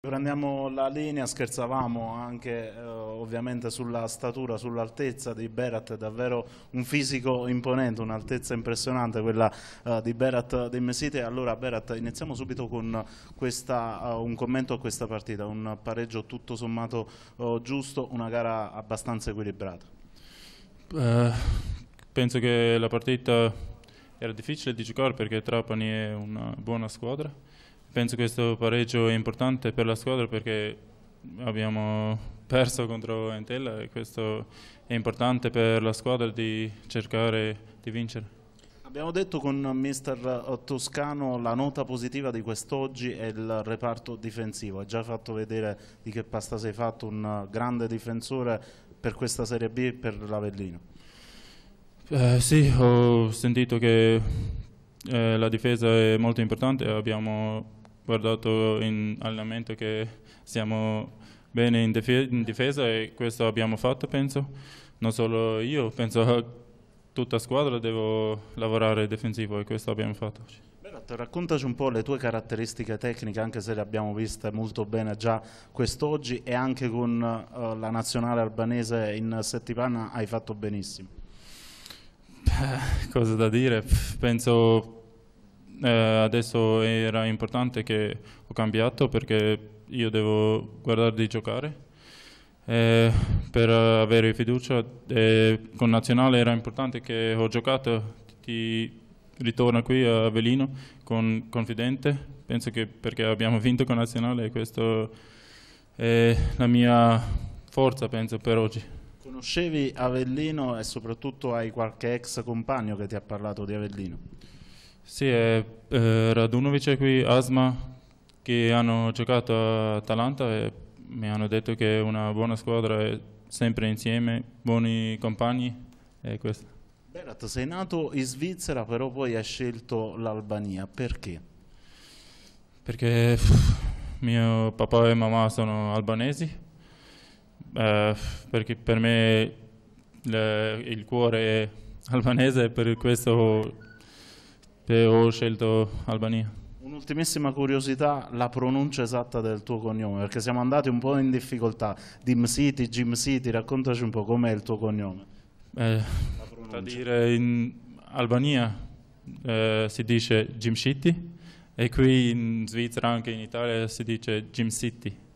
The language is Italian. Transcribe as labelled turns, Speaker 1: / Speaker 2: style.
Speaker 1: Prendiamo la linea, scherzavamo anche eh, ovviamente sulla statura, sull'altezza di Berat, davvero un fisico imponente, un'altezza impressionante quella eh, di Berat De Mesite. Allora Berat, iniziamo subito con questa, uh, un commento a questa partita, un pareggio tutto sommato uh, giusto, una gara abbastanza equilibrata.
Speaker 2: Eh, penso che la partita era difficile di giocare perché Trapani è una buona squadra Penso che questo pareggio è importante per la squadra perché abbiamo perso contro Entella e questo è importante per la squadra di cercare di vincere.
Speaker 1: Abbiamo detto con mister Toscano la nota positiva di quest'oggi è il reparto difensivo, Ha già fatto vedere di che pasta sei fatto un grande difensore per questa Serie B e
Speaker 2: per l'Avellino. Eh, sì, ho sentito che eh, la difesa è molto importante, abbiamo guardato in allenamento che siamo bene in, dif in, difesa e questo abbiamo fatto, penso. Non solo io, penso tutta la squadra devo lavorare difensivo e questo abbiamo fatto oggi.
Speaker 1: raccontaci un po' le tue caratteristiche tecniche, anche se le abbiamo viste molto bene già quest'oggi e anche con uh, la nazionale albanese in settimana hai fatto benissimo.
Speaker 2: cosa da dire? Penso eh, adesso era importante che ho cambiato perché io devo guardare di giocare eh, per avere fiducia. Eh, con Nazionale era importante che ho giocato, ti ritorno qui a Velino con confidente, penso che perché abbiamo vinto con Nazionale questa è la mia forza penso per oggi. Conoscevi
Speaker 1: Avellino e soprattutto hai qualche ex compagno che ti ha parlato di Avellino?
Speaker 2: Sì, è eh, Radunovic e qui Asma che hanno giocato a Atalanta e mi hanno detto che è una buona squadra, sempre insieme, buoni compagni e questo.
Speaker 1: Berat, sei nato in Svizzera però poi hai scelto l'Albania, perché?
Speaker 2: Perché pff, mio papà e mamma sono albanesi eh, perché per me le, il cuore è albanese e per questo ho scelto Albania.
Speaker 1: Un'ultimissima curiosità, la pronuncia esatta del tuo cognome, perché siamo andati un po' in difficoltà. Dim City, Jim City, raccontaci un po' com'è il tuo
Speaker 2: cognome. Eh, da dire in Albania eh, si dice Jim City e qui in Svizzera, anche in Italia, si dice Jim City.